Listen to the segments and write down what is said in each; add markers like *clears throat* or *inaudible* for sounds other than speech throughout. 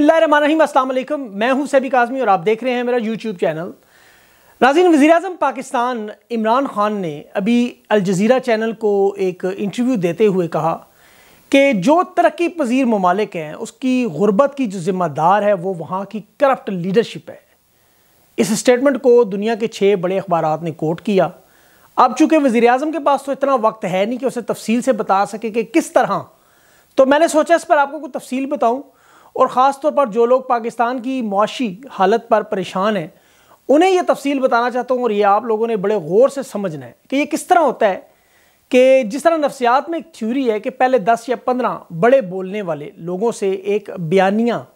बिस्मिल्लाम मैं हूं सैबिक आज़मी और आप देख रहे हैं मेरा यूट्यूब चैनल नाजीन वज़ी अजम पाकिस्तान इमरान ख़ान ने अभी अलजीरा चैनल को एक इंटरव्यू देते हुए कहा कि जो तरक्की पजीर ममालिक हैं उसकी गुरबत की जो ज़िम्मेदार है वो वहाँ की करप्ट लीडरशिप है इस स्टेटमेंट को दुनिया के छः बड़े अखबार ने कोट किया अब चूँकि वज़ी अजम के पास तो इतना वक्त है नहीं कि उसे तफसील से बता सके कि किस तरह तो मैंने सोचा इस पर आपको कुछ तफसील बताऊँ और ख़ास तौर पर जो लोग पाकिस्तान की मुशी हालत पर परेशान हैं उन्हें यह तफसील बताना चाहता हूँ और ये आप लोगों ने बड़े गौर से समझना है कि ये किस तरह होता है कि जिस तरह नफ्सियात में एक थ्यूरी है कि पहले दस या पंद्रह बड़े बोलने वाले लोगों से एक बयानिया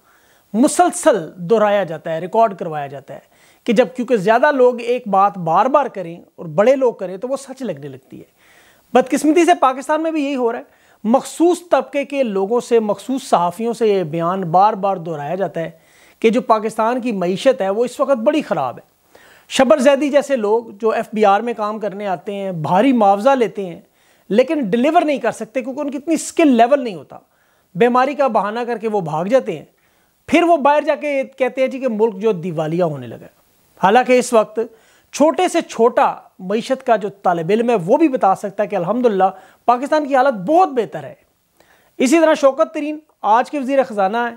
मुसलसल दोहराया जाता है रिकॉर्ड करवाया जाता है कि जब क्योंकि ज़्यादा लोग एक बात बार बार करें और बड़े लोग करें तो वो सच लगने लगती है बदकिस्मती से पाकिस्तान में भी यही हो रहा है मखसूस तबके के लोगों से मखसूस सहाफ़ियों से ये बयान बार बार दोहराया जाता है कि जो पाकिस्तान की मीशत है वो इस वक्त बड़ी ख़राब है शबर जैदी जैसे लोग जो एफ बी आर में काम करने आते हैं भारी मुआवजा लेते हैं लेकिन डिलीवर नहीं कर सकते क्योंकि उनकी इतनी स्किल लेवल नहीं होता बीमारी का बहाना करके वो भाग जाते हैं फिर वो बाहर जाके कहते हैं जी कि मुल्क जो दिवालिया होने लगा हालांकि इस वक्त छोटे से छोटा मीशत का जो तालब इम है वो भी बता सकता है कि अलहमदिल्ला पाकिस्तान की हालत बहुत बेहतर है इसी तरह शौकत तरीन आज के वजीर ख़जाना है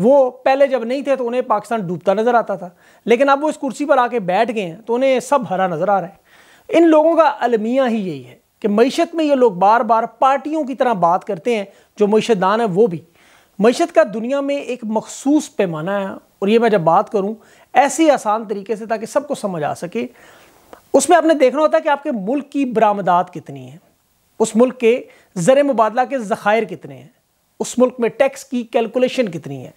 वो पहले जब नहीं थे तो उन्हें पाकिस्तान डूबता नज़र आता था लेकिन अब वो इस कुर्सी पर आके बैठ गए हैं तो उन्हें सब हरा नज़र आ रहा है इन लोगों का अलमिया ही यही है कि मीशत में ये लोग बार बार पार्टियों की तरह बात करते हैं जो मीशतदान है वो भी मीशत का दुनिया में एक मखसूस पैमाना है और ये मैं जब बात करूँ ऐसे आसान तरीके से ताकि सबको समझ आ सके उसमें आपने देखना होता है कि आपके मुल्क की बरामदात कितनी है उस मुल्क के ज़र मुबादला के ज़ख़ायर कितने हैं उस मुल्क में टैक्स की कैलकुलेशन कितनी है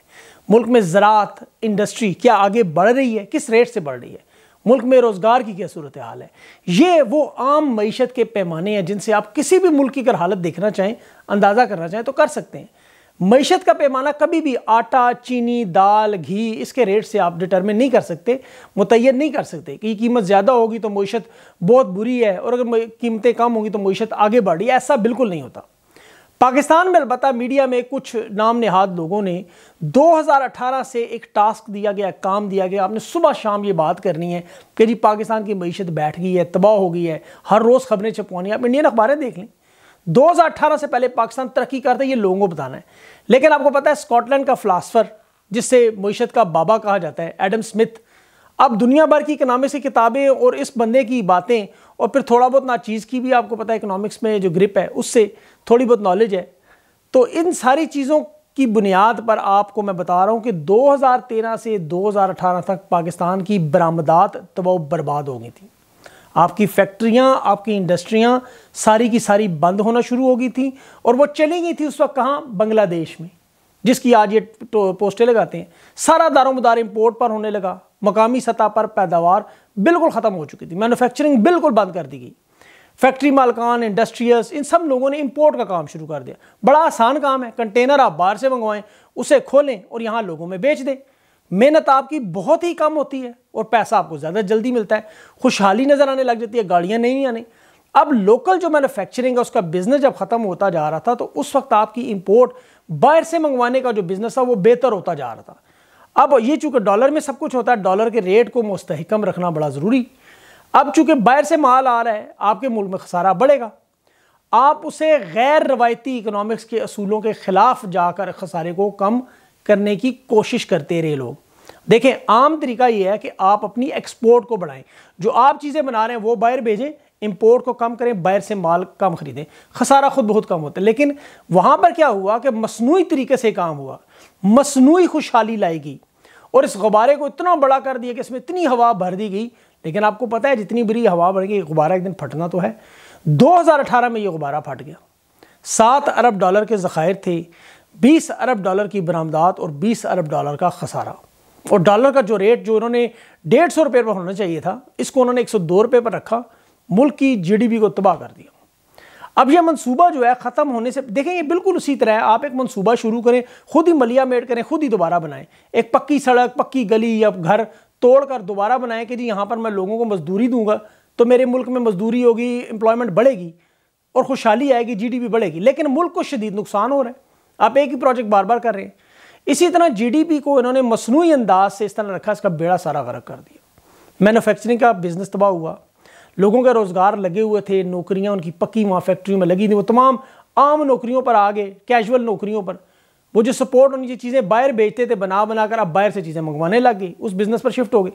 मुल्क में ज़रात इंडस्ट्री क्या आगे बढ़ रही है किस रेट से बढ़ रही है मुल्क में रोज़गार की क्या सूरत हाल है ये वो आम मीशत के पैमाने हैं जिनसे आप किसी भी मुल्क की अगर हालत देखना चाहें अंदाज़ा करना चाहें तो कर सकते हैं मीशत का पैमाना कभी भी आटा चीनी दाल घी इसके रेट से आप डिटर्मिन नहीं कर सकते मुतन नहीं कर सकते कि कीमत ज़्यादा होगी तो मीशत बहुत बुरी है और अगर कीमतें कम होंगी तो मीशत आगे बढ़ी ऐसा बिल्कुल नहीं होता पाकिस्तान में अलबत् मीडिया में कुछ नाम नहाद लोगों ने 2018 से एक टास्क दिया गया काम दिया गया आपने सुबह शाम ये बात करनी है कि जी पाकिस्तान की मीशत बैठ गई है तबाह हो गई है हर रोज़ खबरें छपवानी आप इंडियन अखबारें देख लें 2018 से पहले पाकिस्तान तरक्की करता है ये लोगों को बताना है लेकिन आपको पता है स्कॉटलैंड का फिलासफर जिससे मीशत का बाबा कहा जाता है एडम स्मिथ अब दुनिया भर की इकनॉमिक की किताबें और इस बंदे की बातें और फिर थोड़ा बहुत ना चीज़ की भी आपको पता है इकनॉमिक्स में जो ग्रिप है उससे थोड़ी बहुत नॉलेज है तो इन सारी चीज़ों की बुनियाद पर आपको मैं बता रहा हूँ कि 2013 से 2018 तक पाकिस्तान की बरामदात तो बर्बाद हो गई थी आपकी फैक्ट्रियाँ आपकी इंडस्ट्रियाँ सारी की सारी बंद होना शुरू हो गई थी और वो चली गई थी उस वक्त कहाँ बांग्लादेश में जिसकी आज ये तो पोस्टें लगाते हैं सारा दारोमदार इम्पोर्ट पर होने लगा मकामी सतह पर पैदावार बिल्कुल ख़त्म हो चुकी थी मैनुफैक्चरिंग बिल्कुल बंद कर दी गई फैक्ट्री मालकान इंडस्ट्रियल्स इन सब लोगों ने इंपोर्ट का काम शुरू कर दिया बड़ा आसान काम है कंटेनर आप बाहर से मंगवाएं उसे खोलें और यहाँ लोगों में बेच दें मेहनत आपकी बहुत ही कम होती है और पैसा आपको ज़्यादा जल्दी मिलता है खुशहाली नज़र आने लग जाती है गाड़ियाँ नहीं आने अब लोकल जो मैन्युफैक्चरिंग है उसका बिज़नेस जब ख़त्म होता जा रहा था तो उस वक्त आपकी इम्पोर्ट बाहर से मंगवाने का जो बिज़नेस था वो बेहतर होता जा रहा था अब ये चूँकि डॉलर में सब कुछ होता है डॉलर के रेट को मुस्तकम रखना बड़ा ज़रूरी अब चूँकि बाहर से माल आ रहा है आपके मुल्क में खसारा बढ़ेगा आप उसे गैर रवायती इकनॉमिक्स के असूलों के ख़िलाफ़ जाकर खसारे को कम करने की कोशिश करते रहे लोग देखें आम तरीका यह है कि आप अपनी एक्सपोर्ट को बढ़ाएं जो आप चीज़ें बना रहे हैं वो बाहर भेजें इंपोर्ट को कम करें बाहर से माल कम खरीदें खसारा खुद बहुत कम होता है लेकिन वहाँ पर क्या हुआ कि मसनू तरीके से काम हुआ मसनू खुशहाली लाएगी और इस गुब्बारे को इतना बड़ा कर दिया कि इसमें इतनी हवा भर दी गई लेकिन आपको पता है जितनी बुरी हवा भर गई गुब्बारा एक दिन फटना तो है 2018 में ये गुब्बारा फट गया सात अरब डॉलर के ज़ख़ायर थे 20 अरब डॉलर की बरामदात और 20 अरब डॉलर का खसारा और डॉलर का जो रेट जो इन्होंने डेढ़ सौ रुपये पर होना चाहिए था इसको उन्होंने एक सौ दो रुपये पर रखा मुल्क की जीडीपी को तबाह कर दिया अब यह मनसूबा जो है ख़त्म होने से देखें ये बिल्कुल उसी तरह है आप एक मनसूबा शुरू करें खुद ही मलिया मेड करें खुद ही दोबारा बनाएं एक पक्की सड़क पक्की गली या घर तोड़ कर दोबारा बनाएं कि जी यहाँ पर मैं लोगों को मजदूरी दूंगा तो मेरे मुल्क में मजदूरी होगी एम्प्लॉयमेंट बढ़ेगी और खुशहाली आएगी जी डी बढ़ेगी लेकिन मुल्क को शदीद नुकसान हो रहा है आप एक ही प्रोजेक्ट बार बार कर रहे हैं इसी तरह जीडीपी को इन्होंने मसनू अंदाज से इस तरह रखा इसका बेड़ा सारा गर्क कर दिया मैनुफैक्चरिंग का बिजनेस तबाह हुआ लोगों के रोज़गार लगे हुए थे नौकरियाँ उनकी पक्की वहाँ फैक्ट्रियों में लगी थी वो तमाम आम नौकरियों पर आ गए कैजुअल नौकरियों पर वो जो सपोर्ट उनकी चीज़ें बाहर बेचते थे बना बनाकर अब बाहर से चीज़ें मंगवाने लग गई उस बिज़नेस पर शिफ्ट हो गई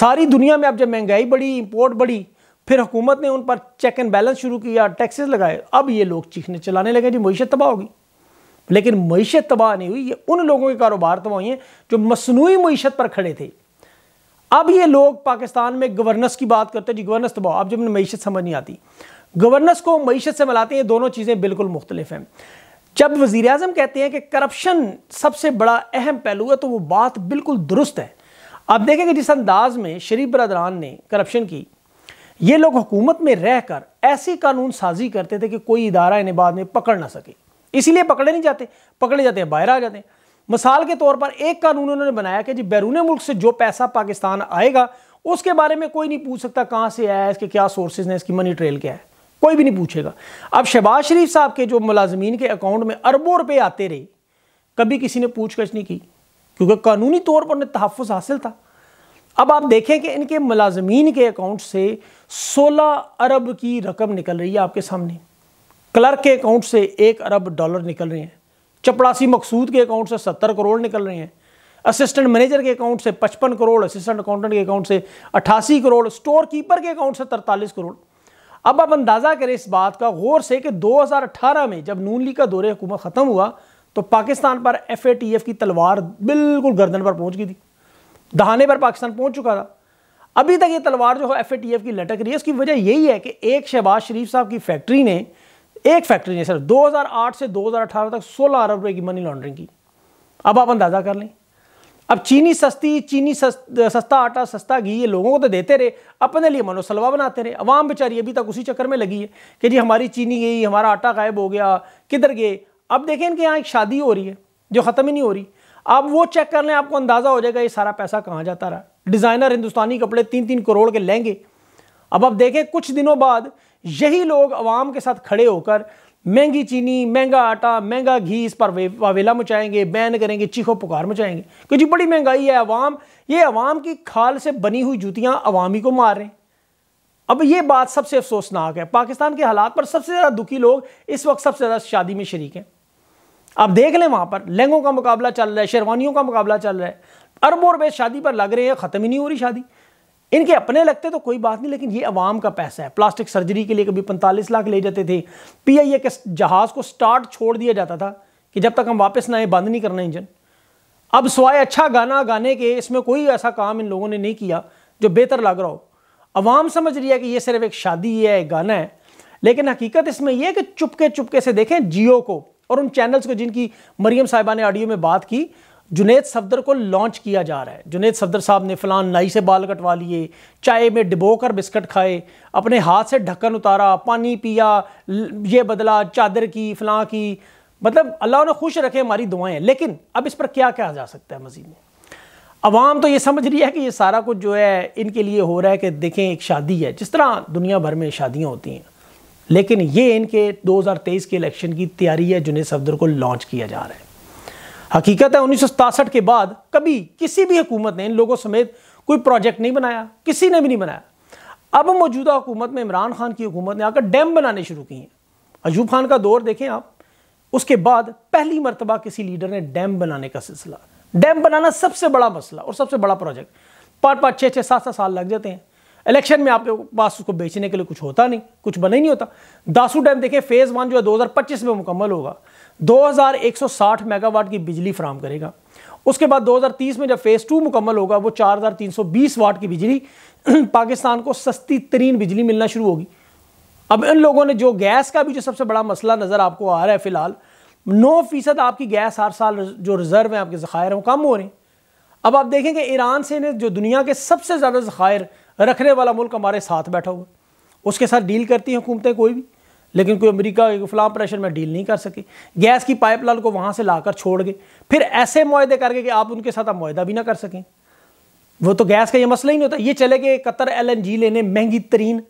सारी दुनिया में अब जब महंगाई बढ़ी इम्पोर्ट बढ़ी फिर हुकूमत ने उन पर चेक एंड बैलेंस शुरू किया टैक्सेस लगाए अब ये लोग चीखने चलाने लगे जी मीशत तबाह होगी लेकिन मीशत तबाह नहीं हुई ये उन लोगों के कारोबार तबाह हुई हैं जो मसनू मीशत पर खड़े थे अब ये लोग पाकिस्तान में गवर्नेंस की बात करते हैं जी गवर्नेंस तबाह अब जब मीशत समझ नहीं आती गवर्नेंस को मीशत से मिलाते हैं दोनों चीज़ें बिल्कुल मुख्तलिफ हैं जब वज़ी अजम कहते हैं कि करप्शन सबसे बड़ा अहम पहलू है तो वो बात बिल्कुल दुरुस्त है अब देखेंगे जिस अंदाज में शरीफ बरदरान ने करप्शन की ये लोग हुकूमत में रहकर ऐसी कानून साजी करते थे कि कोई इदारा इन्हें बाद में पकड़ ना सके इसीलिए पकड़े नहीं जाते पकड़े जाते हैं बाहर आ जाते हैं मिसाल के तौर पर एक कानून उन्होंने बनाया कि जी बैरून मुल्क से जो पैसा पाकिस्तान आएगा उसके बारे में कोई नहीं पूछ सकता कहाँ से आया इसके क्या सोर्सेज हैं इसकी मनी ट्रेल क्या है कोई भी नहीं पूछेगा अब शहबाज शरीफ साहब के जो मुलाजमीन के अकाउंट में अरबों रुपये आते रहे कभी किसी ने पूछगछ नहीं की क्योंकि कानूनी तौर पर उन्हें तहफ़ हासिल था अब आप देखें कि इनके मुलाजमीन के अकाउंट से 16 अरब की रकम निकल रही है आपके सामने क्लर्क के अकाउंट से एक अरब डॉलर निकल रहे हैं चपड़ासी मकसूद के अकाउंट से सत्तर करोड़ निकल रहे हैं असिस्टेंट मैनेजर के अकाउंट से पचपन करोड़ असिस्टेंट अकाउंटेंट के अकाउंट से अट्ठासी करोड़ स्टोर कीपर के अकाउंट से तरतालीस करोड़ अब आप अंदाज़ा करें इस बात का गौर से कि 2018 में जब नून लीग का दौरे हुकूमत ख़त्म हुआ तो पाकिस्तान पर एफ ए टी एफ की तलवार बिल्कुल गर्दन पर पहुंच गई थी दहाने पर पाकिस्तान पहुंच चुका था अभी तक ये तलवार जो है एफ ए टी एफ की लटक रही है उसकी वजह यही है कि एक शहबाज शरीफ साहब की फैक्ट्री ने एक फैक्ट्री ने सर 2008 से 2018 तक 16 अरब रुपए की मनी लॉन्ड्रिंग की अब आप अंदाज़ा कर लें अब चीनी सस्ती चीनी सस्त, सस्ता आटा सस्ता घी ये लोगों को तो देते रहे अपने लिए मनोसलवा बनाते रहे अवाम बेचारी अभी तक उसी चक्कर में लगी है कि जी हमारी चीनी गई हमारा आटा गायब हो गया किधर गए अब देखें इनके यहाँ एक शादी हो रही है जो ख़त्म ही नहीं हो रही आप वो चेक कर लें आपको अंदाज़ा हो जाएगा ये सारा पैसा कहाँ जाता रहा डिज़ाइनर हिंदुस्तानी कपड़े तीन तीन करोड़ के लेंगे अब आप देखें कुछ दिनों बाद यही लोग अवाम के साथ खड़े होकर महंगी चीनी महंगा आटा महंगा घी इस पर वावेला मचाएंगे बैन करेंगे चीखो पुकार मचाएंगे क्योंकि जी बड़ी महंगाई है अवाम ये अवाम की खाल से बनी हुई जूतियाँ अवामी को मार रहे हैं अब ये बात सबसे अफसोसनाक है पाकिस्तान के हालात पर सबसे ज़्यादा दुखी लोग इस वक्त सबसे ज़्यादा शादी में शरीक हैं आप देख लें वहाँ पर लहंगों का मुकाबला चल रहा है शेरवानियों का मुकाबला चल रहा है अरबों रुपये शादी पर लग रहे हैं ख़त्म ही नहीं हो रही शादी इनके अपने लगते तो कोई बात नहीं लेकिन ये अवाम का पैसा है प्लास्टिक सर्जरी के लिए कभी पैंतालीस लाख ले जाते थे पीआईए के जहाज़ को स्टार्ट छोड़ दिया जाता था कि जब तक हम वापस ना आए बंद नहीं करना इंजन अब सवाए अच्छा गाना गाने के इसमें कोई ऐसा काम इन लोगों ने नहीं किया जो बेहतर लग रहा हो अवाम समझ रही है कि ये सिर्फ एक शादी है एक गाना है लेकिन हकीकत इसमें यह कि चुपके चुपके से देखें जियो को और उन चैनल्स को जिनकी मरियम साहिबा ने ऑडियो में बात की जुनेद सफदर को लॉन्च किया जा रहा है जुनेद सफदर साहब ने फ़लान नाई से बाल कटवा लिए चाय में डिबो कर बिस्कट खाए अपने हाथ से ढक्कन उतारा पानी पिया ये बदला चादर की फलां की मतलब अल्लाह ने खुश रखे हमारी दुआएं लेकिन अब इस पर क्या कहा जा सकता है मजीद में अवाम तो ये समझ रही है कि ये सारा कुछ जो है इनके लिए हो रहा है कि देखें एक शादी है जिस तरह दुनिया भर में शादियाँ होती हैं लेकिन ये इनके 2023 के इलेक्शन की तैयारी है जुनेद सफदर को लॉन्च किया जा रहा है हकीकत है उन्नीस के बाद कभी किसी भी हुकूमत ने इन लोगों समेत कोई प्रोजेक्ट नहीं बनाया किसी ने भी नहीं बनाया अब मौजूदा हुकूमत में इमरान खान की हुकूमत ने आकर डैम बनाने शुरू किए हैं अजूब खान का दौर देखें आप उसके बाद पहली मरतबा किसी लीडर ने डैम बनाने का सिलसिला डैम बनाना सबसे बड़ा मसला और सबसे बड़ा प्रोजेक्ट पाँच पाँच छः छः सात सात साल लग जाते हैं इलेक्शन में आपके पास उसको बेचने के लिए कुछ होता नहीं कुछ बना ही नहीं होता दासू डैम देखिए फेज़ वन जो है 2025 में मुकम्मल होगा 2160 मेगावाट की बिजली फराम करेगा उसके बाद 2030 में जब फेज़ टू मुकम्मल होगा वो 4320 वाट की बिजली *clears throat* पाकिस्तान को सस्ती तरीन बिजली मिलना शुरू होगी अब इन लोगों ने जो गैस का भी जो सबसे बड़ा मसला नज़र आपको आ रहा है फ़िलहाल नौ फीसद आपकी गैस हर साल जो रिज़र्व है आपके ज़खायर हैं वो कम हो रहे हैं अब आप देखेंगे ईरान से ने जो दुनिया के सबसे ज़्यादा ज़खायर रखने वाला मुल्क हमारे साथ बैठा हुआ उसके साथ डील करती हैं हुकूमतें कोई भी लेकिन कोई अमेरिका फ्लाम प्रेशर में डील नहीं कर सकी गैस की पाइपलाइन को वहाँ से लाकर छोड़ गए फिर ऐसे माहदे करके कि आप उनके साथ आप भी ना कर सकें वो तो गैस का ये मसला ही नहीं होता ये चले गए कतर एलएनजी लेने महंगी तरीन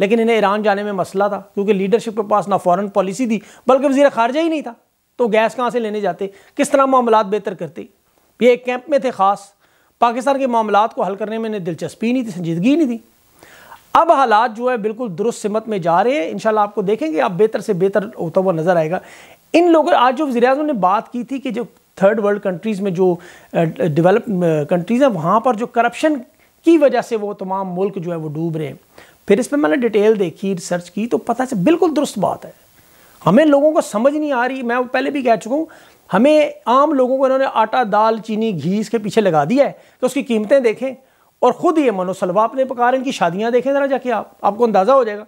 लेकिन इन्हें ईरान जाने में मसला था क्योंकि लीडरशिप के पास ना फॉरन पॉलिसी थी बल्कि वजीर खारजा ही नहीं था तो गैस कहाँ से लेने जाते किस तरह मामला बेहतर करते ये एक कैंप में थे ख़ास पाकिस्तान के मामला को हल करने में इन्हें दिलचस्पी नहीं थी संजीदगी नहीं थी अब हालात जो है बिल्कुल दुरुस्त सिमत में जा रहे हैं शाला आपको देखेंगे आप बेहतर से बेहतर होता हुआ नज़र आएगा इन लोगों आज जो वजी अजम ने बात की थी कि जो थर्ड वर्ल्ड कंट्रीज़ में जो डेवलप कंट्रीज़ हैं वहाँ पर जो करप्शन की वजह से वो तमाम मुल्क जो है वो डूब रहे हैं फिर इस पर मैंने डिटेल देखी रिसर्च की तो पता से बिल्कुल दुरुस्त बात है हमें लोगों को समझ नहीं आ रही मैं पहले भी कह चुका हूँ हमें आम लोगों को इन्होंने आटा दाल चीनी घी इसके पीछे लगा दिया है तो उसकी कीमतें देखें और ख़ुद ये मनो सलवा अपने पकार इनकी शादियाँ देखें ज़रा जाके आप आपको अंदाज़ा हो जाएगा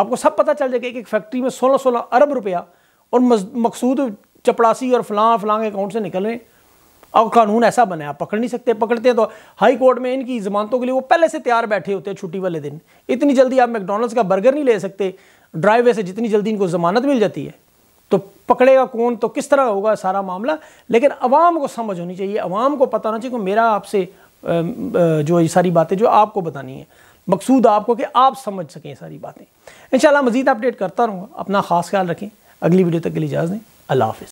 आपको सब पता चल जाएगा कि एक फैक्ट्री में सोलह सोलह अरब रुपया और मकसूद चपड़ासी और फलां फलां अकाउंट से निकल रहे हैं अब कानून ऐसा बने आप पकड़ नहीं सकते पकड़ते हैं तो हाई कोर्ट में इनकी ज़मानतों के लिए वो पहले से तैयार बैठे होते हैं छुट्टी वाले दिन इतनी जल्दी आप मैकडोनल्ड्स का बर्गर नहीं ले सकते ड्राइवे से जितनी जल्दी इनको ज़मानत मिल जाती है तो पकड़ेगा कौन तो किस तरह होगा सारा मामला लेकिन आवाम को समझ होनी चाहिए आवाम को पता होना चाहिए कि मेरा आपसे जो ये सारी बातें जो आपको बतानी है मकसूद आपको कि आप समझ सकें सारी बातें इन मज़ीद अपडेट करता रहूँगा अपना ख़ास ख्याल रखें अगली वीडियो तक के लिए इजाज़ दें अल्लाह हाफिज़